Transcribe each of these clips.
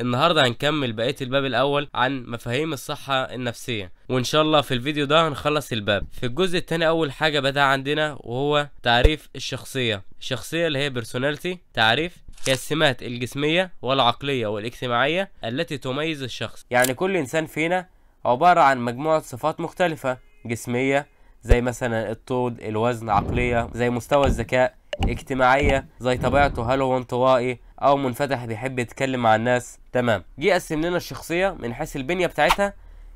النهارده هنكمل بقيه الباب الاول عن مفاهيم الصحه النفسيه وان شاء الله في الفيديو ده هنخلص الباب في الجزء الثاني اول حاجه بدا عندنا وهو تعريف الشخصيه الشخصيه اللي هي بيرسوناليتي تعريف هي السمات الجسميه والعقليه والاجتماعيه التي تميز الشخص يعني كل انسان فينا عباره عن مجموعه صفات مختلفه جسميه زي مثلا الطول الوزن عقليه زي مستوى الذكاء اجتماعيه زي طبيعته هل هو انطوائي او منفتح بيحب يتكلم مع الناس تمام جه قسم لنا الشخصيه من حيث البنيه بتاعتها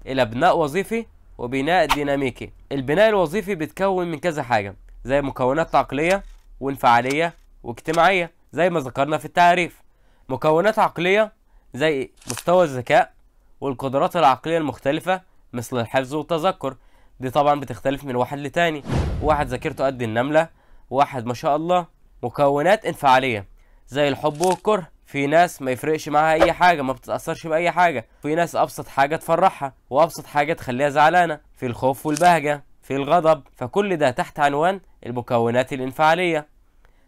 الى بناء وظيفي وبناء ديناميكي البناء الوظيفي بيتكون من كذا حاجه زي مكونات عقليه وانفعاليه واجتماعيه زي ما ذكرنا في التعريف مكونات عقليه زي مستوى الذكاء والقدرات العقليه المختلفه مثل الحفظ والتذكر دي طبعا بتختلف من واحد لتاني واحد ذاكرته قد النمله واحد ما شاء الله مكونات انفعاليه زي الحب والكره في ناس ما يفرقش معاها اي حاجه ما بتتاثرش باي حاجه في ناس ابسط حاجه تفرحها وابسط حاجه تخليها زعلانه في الخوف والبهجه في الغضب فكل ده تحت عنوان المكونات الانفعاليه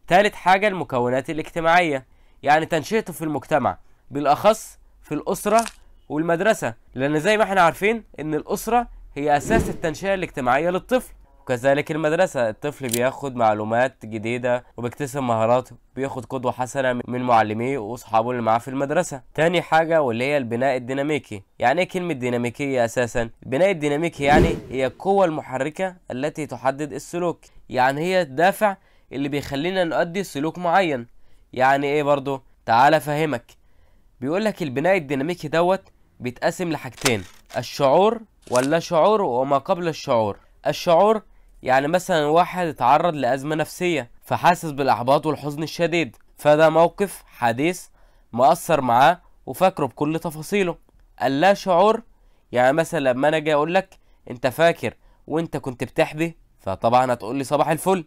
تالت حاجه المكونات الاجتماعيه يعني تنشئته في المجتمع بالاخص في الاسره والمدرسه لان زي ما احنا عارفين ان الاسره هي اساس التنشئه الاجتماعيه للطفل وكذلك المدرسة الطفل بياخد معلومات جديدة وبيكتسب مهارات بياخد قدوة حسنة من معلميه وأصحابه اللي معاه في المدرسة تاني حاجة واللي هي البناء الديناميكي يعني ايه كلمة ديناميكية أساسا؟ البناء الديناميكي يعني هي القوة المحركة التي تحدد السلوك يعني هي الدافع اللي بيخلينا نؤدي سلوك معين يعني ايه برضه؟ تعالى فهمك بيقولك البناء الديناميكي دوت بيتقسم لحاجتين الشعور ولا شعور وما قبل الشعور الشعور يعني مثلا واحد اتعرض لأزمة نفسية فحاسس بالإحباط والحزن الشديد فده موقف حديث مأثر معاه وفاكره بكل تفاصيله اللا شعور يعني مثلا لما انا جاي اقول لك انت فاكر وانت كنت بتحبي فطبعا هتقول لي صباح الفل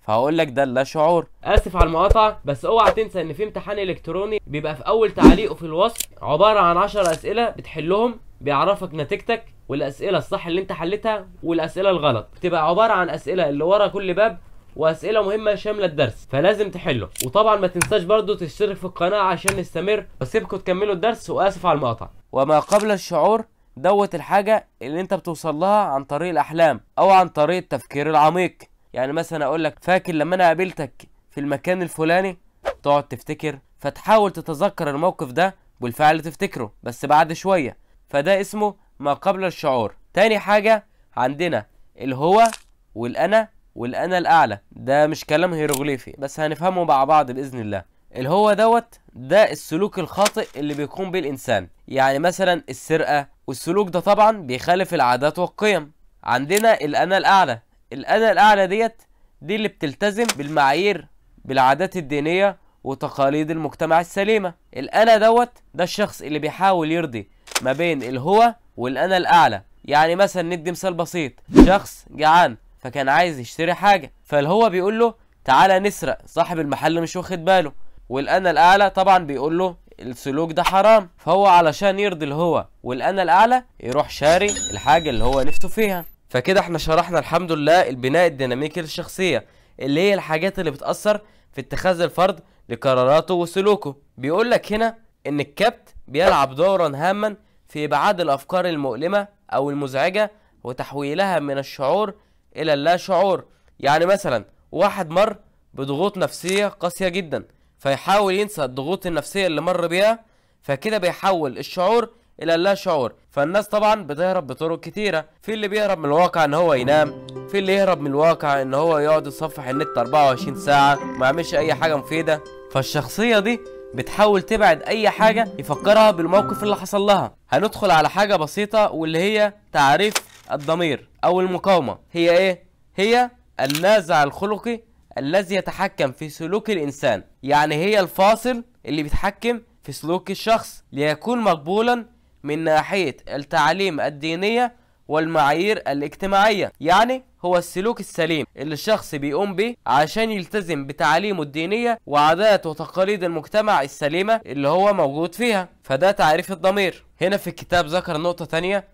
فهقول لك ده لا شعور اسف على المقاطعه بس اوعى تنسى ان في امتحان الكتروني بيبقى في اول تعليق وفي الوصف عباره عن 10 اسئله بتحلهم بيعرفك نتيجتك والاسئله الصح اللي انت حلتها والاسئله الغلط بتبقى عباره عن اسئله اللي ورا كل باب واسئله مهمه شامله الدرس فلازم تحله وطبعا ما تنساش برضو تشترك في القناه عشان نستمر بسيبكم تكملوا الدرس واسف على المقطع وما قبل الشعور دوت الحاجه اللي انت بتوصل لها عن طريق الاحلام او عن طريق التفكير العميق يعني مثلا اقول لك فاكر لما انا قابلتك في المكان الفلاني تقعد تفتكر فتحاول تتذكر الموقف ده بالفعل تفتكره بس بعد شويه فده اسمه ما قبل الشعور تاني حاجة عندنا الهو والأنا والأنا الأعلى ده مش كلام هيروغليفي بس هنفهمه مع بعض بإذن الله الهو دوت ده السلوك الخاطئ اللي بيقوم بيه الإنسان يعني مثلا السرقة والسلوك ده طبعا بيخالف العادات والقيم عندنا الأنا الأعلى الأنا الأعلى ديت دي اللي بتلتزم بالمعايير بالعادات الدينية وتقاليد المجتمع السليمة الأنا دوت ده الشخص اللي بيحاول يرضي ما بين الهو والانا الاعلى يعني مثلا ندي مثال بسيط شخص جعان فكان عايز يشتري حاجه فالهو بيقول له تعالى نسرق صاحب المحل مش واخد باله والانا الاعلى طبعا بيقول له السلوك ده حرام فهو علشان يرضي الهو والانا الاعلى يروح شاري الحاجه اللي هو نفسه فيها فكده احنا شرحنا الحمد لله البناء الديناميكي للشخصيه اللي هي الحاجات اللي بتاثر في اتخاذ الفرد لقراراته وسلوكه بيقول لك هنا ان الكبت بيلعب دورا هاما في إبعاد الأفكار المؤلمة أو المزعجة وتحويلها من الشعور إلى اللا شعور يعني مثلا واحد مر بضغوط نفسية قاسية جدا فيحاول ينسى الضغوط النفسية اللي مر بيها فكده بيحول الشعور إلى اللا شعور فالناس طبعا بتهرب بطرق كتيرة في اللي بيهرب من الواقع ان هو ينام في اللي يهرب من الواقع ان هو يقعد يصفح النت 24 ساعة ما يعملش اي حاجة مفيدة فالشخصية دي بتحاول تبعد اي حاجه يفكرها بالموقف اللي حصل لها هندخل على حاجه بسيطه واللي هي تعريف الضمير او المقاومه هي ايه هي النازع الخلقي الذي يتحكم في سلوك الانسان يعني هي الفاصل اللي بيتحكم في سلوك الشخص ليكون مقبولا من ناحيه التعاليم الدينيه والمعايير الاجتماعية يعني هو السلوك السليم اللي الشخص بيقوم به عشان يلتزم بتعاليمه الدينية وعادات وتقاليد المجتمع السليمة اللي هو موجود فيها فده تعريف الضمير هنا في الكتاب ذكر نقطة تانية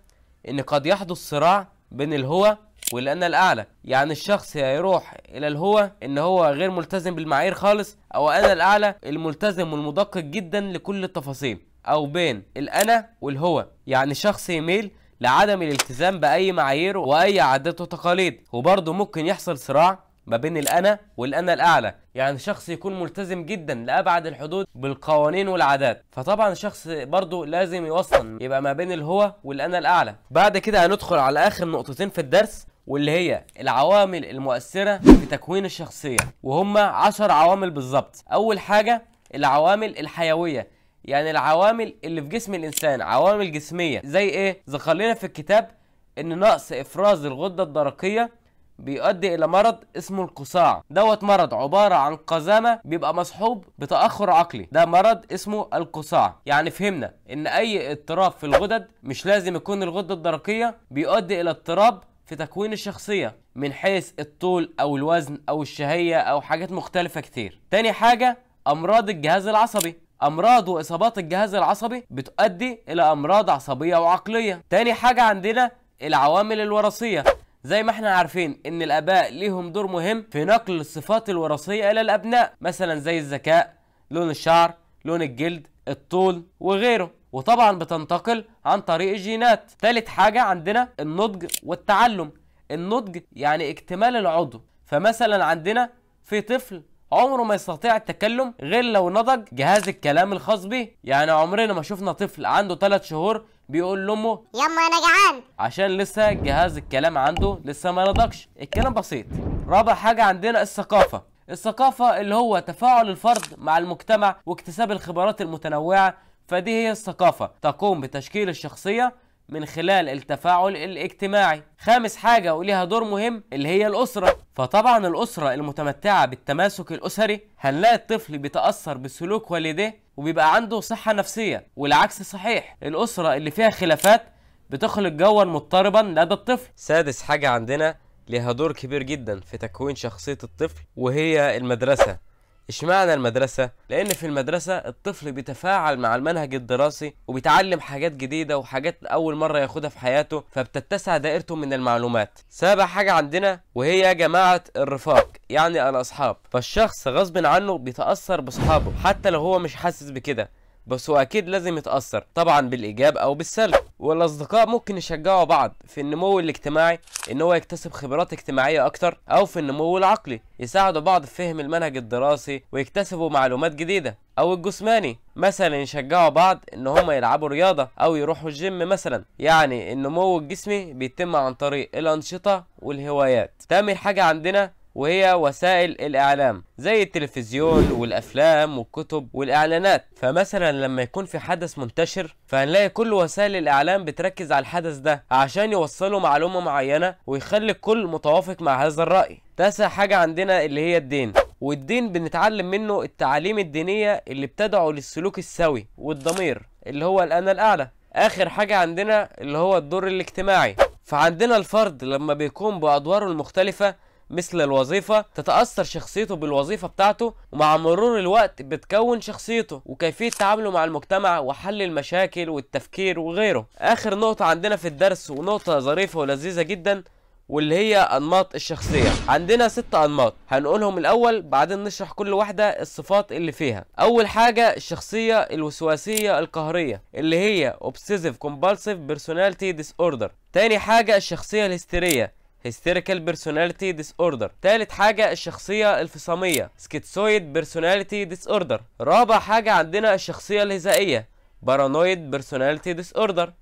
ان قد يحدث صراع بين الهوى والأنا الأعلى يعني الشخص هيروح إلى الهوى إن هو غير ملتزم بالمعايير خالص أو أنا الأعلى الملتزم والمدقق جدا لكل التفاصيل أو بين الأنا والهوى يعني شخص يميل لعدم الالتزام باي معايير واي عادات وتقاليد وبرضه ممكن يحصل صراع ما بين الانا والانا الاعلى يعني شخص يكون ملتزم جدا لابعد الحدود بالقوانين والعادات فطبعا الشخص برضه لازم يوصل يبقى ما بين الهو والانا الاعلى بعد كده هندخل على اخر نقطتين في الدرس واللي هي العوامل المؤثره في تكوين الشخصيه وهم 10 عوامل بالظبط اول حاجه العوامل الحيويه يعني العوامل اللي في جسم الانسان عوامل جسميه زي ايه ذكر لنا في الكتاب ان نقص افراز الغده الدرقيه بيؤدي الى مرض اسمه القصاع دوت مرض عباره عن قزامه بيبقى مصحوب بتاخر عقلي ده مرض اسمه القصاع يعني فهمنا ان اي اضطراب في الغدد مش لازم يكون الغده الدرقيه بيؤدي الى اضطراب في تكوين الشخصيه من حيث الطول او الوزن او الشهيه او حاجات مختلفه كتير تاني حاجه امراض الجهاز العصبي امراض واصابات الجهاز العصبي بتؤدي الى امراض عصبيه وعقليه تاني حاجه عندنا العوامل الوراثيه زي ما احنا عارفين ان الاباء ليهم دور مهم في نقل الصفات الوراثيه الى الابناء مثلا زي الذكاء لون الشعر لون الجلد الطول وغيره وطبعا بتنتقل عن طريق الجينات تالت حاجه عندنا النضج والتعلم النضج يعني اكتمال العضو فمثلا عندنا في طفل عمره ما يستطيع التكلم غير لو نضج جهاز الكلام الخاص به يعني عمرنا ما شفنا طفل عنده 3 شهور بيقول لامه يما انا جعان عشان لسه جهاز الكلام عنده لسه ما نضجش الكلام بسيط رابع حاجه عندنا الثقافه الثقافه اللي هو تفاعل الفرد مع المجتمع واكتساب الخبرات المتنوعه فدي هي الثقافه تقوم بتشكيل الشخصيه من خلال التفاعل الاجتماعي خامس حاجة وليها دور مهم اللي هي الأسرة فطبعا الأسرة المتمتعة بالتماسك الأسري هنلاقي الطفل بيتأثر بسلوك والديه وبيبقى عنده صحة نفسية والعكس صحيح الأسرة اللي فيها خلافات بتخلق جوا مضطربا لدى الطفل سادس حاجة عندنا ليها دور كبير جدا في تكوين شخصية الطفل وهي المدرسة اشمعنى المدرسة؟ لأن في المدرسة الطفل بيتفاعل مع المنهج الدراسي وبيتعلم حاجات جديدة وحاجات أول مرة ياخدها في حياته فبتتسع دائرته من المعلومات. سابع حاجة عندنا وهي يا جماعة الرفاق يعني الأصحاب، فالشخص غصب عنه بيتأثر بأصحابه حتى لو هو مش حاسس بكده، بس هو اكيد لازم يتاثر طبعا بالايجاب او بالسلب والاصدقاء ممكن يشجعوا بعض في النمو الاجتماعي ان هو يكتسب خبرات اجتماعيه اكتر او في النمو العقلي يساعدوا بعض في فهم المنهج الدراسي ويكتسبوا معلومات جديده او الجسماني مثلا يشجعوا بعض ان هم يلعبوا رياضه او يروحوا الجيم مثلا يعني النمو الجسمي بيتم عن طريق الانشطه والهوايات تامر حاجه عندنا وهي وسائل الإعلام زي التلفزيون والأفلام والكتب والإعلانات فمثلا لما يكون في حدث منتشر فهنلاقي كل وسائل الإعلام بتركز على الحدث ده عشان يوصلوا معلومة معينة ويخلي الكل متوافق مع هذا الرأي تاسع حاجة عندنا اللي هي الدين والدين بنتعلم منه التعاليم الدينية اللي بتدعو للسلوك السوي والضمير اللي هو الأنا الأعلى آخر حاجة عندنا اللي هو الدور الاجتماعي فعندنا الفرد لما بيقوم بأدواره المختلفة مثل الوظيفة تتأثر شخصيته بالوظيفة بتاعته ومع مرور الوقت بتكون شخصيته وكيفية تعامله مع المجتمع وحل المشاكل والتفكير وغيره آخر نقطة عندنا في الدرس ونقطة ظريفة ولذيذة جدا واللي هي أنماط الشخصية عندنا ست أنماط هنقولهم الأول بعدين نشرح كل واحدة الصفات اللي فيها أول حاجة الشخصية الوسواسية القهرية اللي هي Obsessive Compulsive Personality Disorder تاني حاجة الشخصية الهستيرية هيستيريكال بيرسوناليتي ديس اوردر تالت حاجه الشخصيه الفصاميه سكيتسويد بيرسوناليتي ديس اوردر رابع حاجه عندنا الشخصيه الهزائيه بارانويد بيرسوناليتي ديس اوردر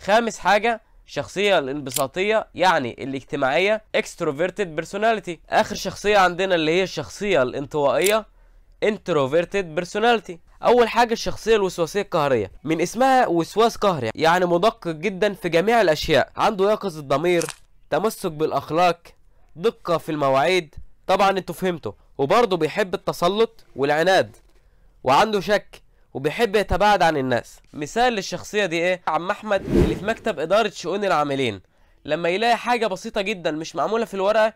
خامس حاجه الشخصيه الانبساطيه يعني الاجتماعيه اكستروفيرتد بيرسوناليتي اخر شخصيه عندنا اللي هي الشخصيه الانطوائيه انتروفيرتد بيرسوناليتي اول حاجه الشخصيه الوسواسيه القهريه من اسمها وسواس قهري يعني مدقق جدا في جميع الاشياء عنده يقظه الضمير تمسك بالاخلاق دقه في المواعيد طبعا انتوا فهمتوا وبرضه بيحب التسلط والعناد وعنده شك وبيحب يتباعد عن الناس مثال للشخصيه دي ايه عم احمد اللي في مكتب اداره شؤون العاملين لما يلاقي حاجه بسيطه جدا مش معموله في الورقه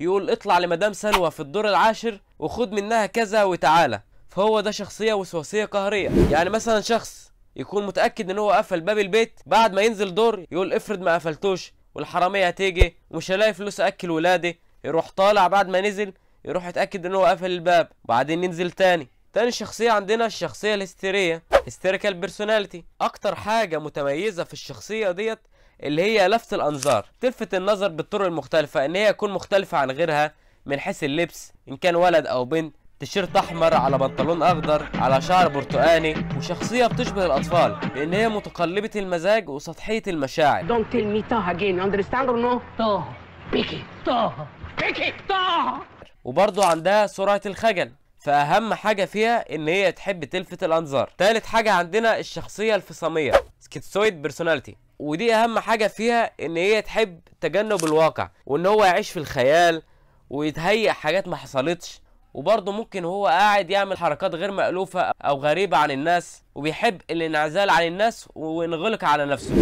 يقول اطلع لمدام سلوى في الدور العاشر وخد منها كذا وتعالى فهو ده شخصيه وسواسيه قهريه يعني مثلا شخص يكون متاكد ان هو قفل باب البيت بعد ما ينزل دور يقول افرض ما قفلتوش والحراميه هتيجي ومش هلاقي فلوس اكل ولادي يروح طالع بعد ما نزل يروح يتاكد ان هو قفل الباب وبعدين ينزل تاني تاني شخصية عندنا الشخصية الهستيرية هيستيريكال بيرسوناليتي أكتر حاجة متميزة في الشخصية ديت اللي هي لفت الأنظار تلفت النظر بالطرق المختلفة إن هي تكون مختلفة عن غيرها من حيث اللبس إن كان ولد أو بنت تيشيرت احمر على بنطلون اخضر على شعر برتقاني وشخصيه بتشبه الاطفال لان هي متقلبه المزاج وسطحيه المشاعر Don't tell me Taha again understand or no Taha, Piki, Taha, Piki, Taha وبرضه عندها سرعه الخجل فأهم حاجة فيها إن هي تحب تلفت الأنظار. تالت حاجة عندنا الشخصية الفصامية سكيتسويد بيرسوناليتي ودي أهم حاجة فيها إن هي تحب تجنب الواقع وإن هو يعيش في الخيال ويتهيأ حاجات ما حصلتش وبرضه ممكن هو قاعد يعمل حركات غير مألوفة أو غريبة عن الناس وبيحب الانعزال عن الناس وينغلق على نفسه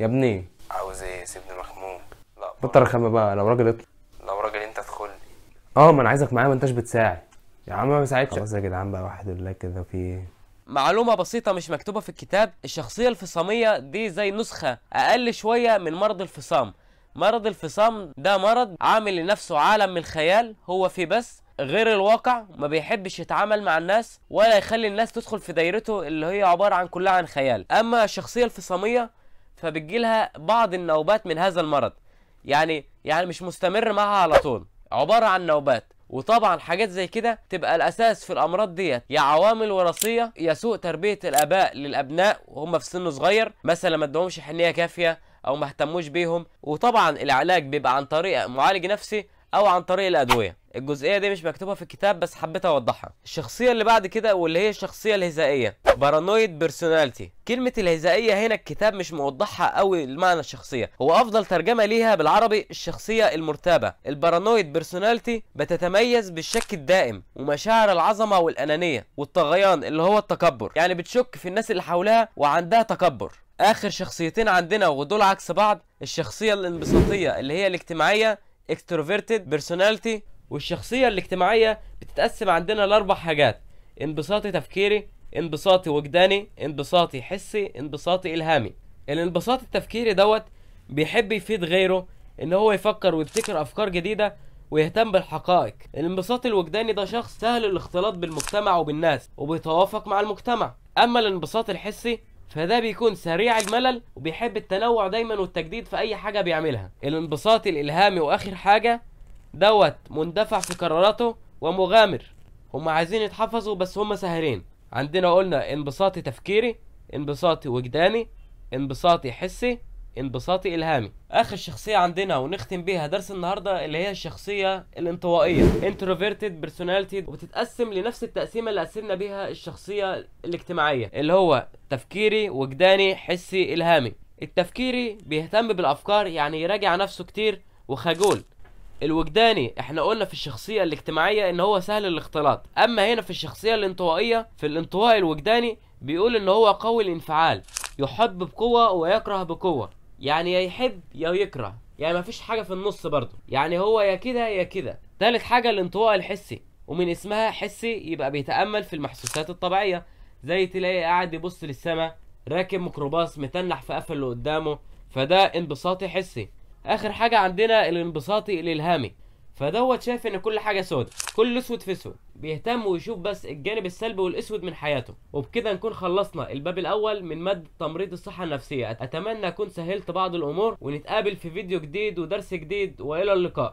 يا ابني عاوز ايه سيبني مخموم لا بطل رخامة بقى لو راجل اطلع لو راجل انت ادخل اه ما انا عايزك معايا ما انتش بتساعد يا عم ما بساعدش خلاص يا جدعان بقى واحد الله كده في ايه معلومة بسيطة مش مكتوبة في الكتاب الشخصية الفصامية دي زي نسخة أقل شوية من مرض الفصام مرض الفصام ده مرض عامل لنفسه عالم من الخيال هو فيه بس غير الواقع ما بيحبش يتعامل مع الناس ولا يخلي الناس تدخل في دايرته اللي هي عبارة عن كلها عن خيال أما الشخصية الفصامية فبتجيلها بعض النوبات من هذا المرض يعني يعني مش مستمر معها على طول عبارة عن نوبات وطبعا حاجات زي كده تبقى الاساس في الامراض ديت يا عوامل وراثيه يا سوء تربيه الاباء للابناء وهم في سن صغير مثلا ما ادوهمش حنيه كافيه او ما اهتموش بيهم وطبعا العلاج بيبقى عن طريق معالج نفسي او عن طريق الادويه الجزئيه دي مش مكتوبه في الكتاب بس حبيت اوضحها الشخصيه اللي بعد كده واللي هي الشخصيه الهزائيه بارانويد بيرسوناليتي كلمه الهزائيه هنا الكتاب مش موضحها قوي المعنى الشخصيه هو افضل ترجمه ليها بالعربي الشخصيه المرتابه البارانويد بيرسوناليتي بتتميز بالشك الدائم ومشاعر العظمه والانانيه والطغيان اللي هو التكبر يعني بتشك في الناس اللي حولها وعندها تكبر اخر شخصيتين عندنا ودول عكس بعض الشخصيه الانبساطيه اللي هي الاجتماعيه اكستروفيرتد بيرسوناليتي والشخصية الاجتماعية بتتقسم عندنا لأربع حاجات انبساطي تفكيري انبساطي وجداني انبساطي حسي انبساطي إلهامي الانبساط التفكيري دوت بيحب يفيد غيره ان هو يفكر ويبتكر افكار جديده ويهتم بالحقائق الانبساط الوجداني ده شخص سهل الاختلاط بالمجتمع وبالناس وبيتوافق مع المجتمع اما الانبساط الحسي فده بيكون سريع الملل وبيحب التنوع دايما والتجديد في اي حاجه بيعملها الانبساط الالهامي واخر حاجه دوت مندفع في قراراته ومغامر هم عايزين يتحفظوا بس هم ساهرين عندنا قلنا انبساطي تفكيري انبساطي وجداني انبساطي حسي انبساطي الهامي اخر شخصيه عندنا ونختم بيها درس النهارده اللي هي الشخصيه الانطوائيه introverted personality وبتتقسم لنفس التقسيمه اللي قسمنا بيها الشخصيه الاجتماعيه اللي هو تفكيري وجداني حسي الهامي التفكيري بيهتم بالافكار يعني يراجع نفسه كتير وخجول الوجداني احنا قلنا في الشخصية الاجتماعية ان هو سهل الاختلاط اما هنا في الشخصية الانطوائية في الانطوائي الوجداني بيقول ان هو قوي الانفعال يحب بقوة ويكره بقوة يعني يا يحب يا يكره يعني مفيش حاجه في النص برضه يعني هو يا كده يا كده ثالث حاجه الانطواء الحسي ومن اسمها حسي يبقى بيتامل في المحسوسات الطبيعيه زي تلاقي قاعد يبص للسماء راكب ميكروباص متنح في قفل اللي قدامه فده انبساطي حسي اخر حاجه عندنا الانبساطي الالهامي فدوت شايف ان كل حاجه سود كل اسود في اسود بيهتم ويشوف بس الجانب السلبي والاسود من حياته وبكده نكون خلصنا الباب الاول من ماده تمريض الصحه النفسيه اتمنى اكون سهلت بعض الامور ونتقابل في فيديو جديد ودرس جديد والى اللقاء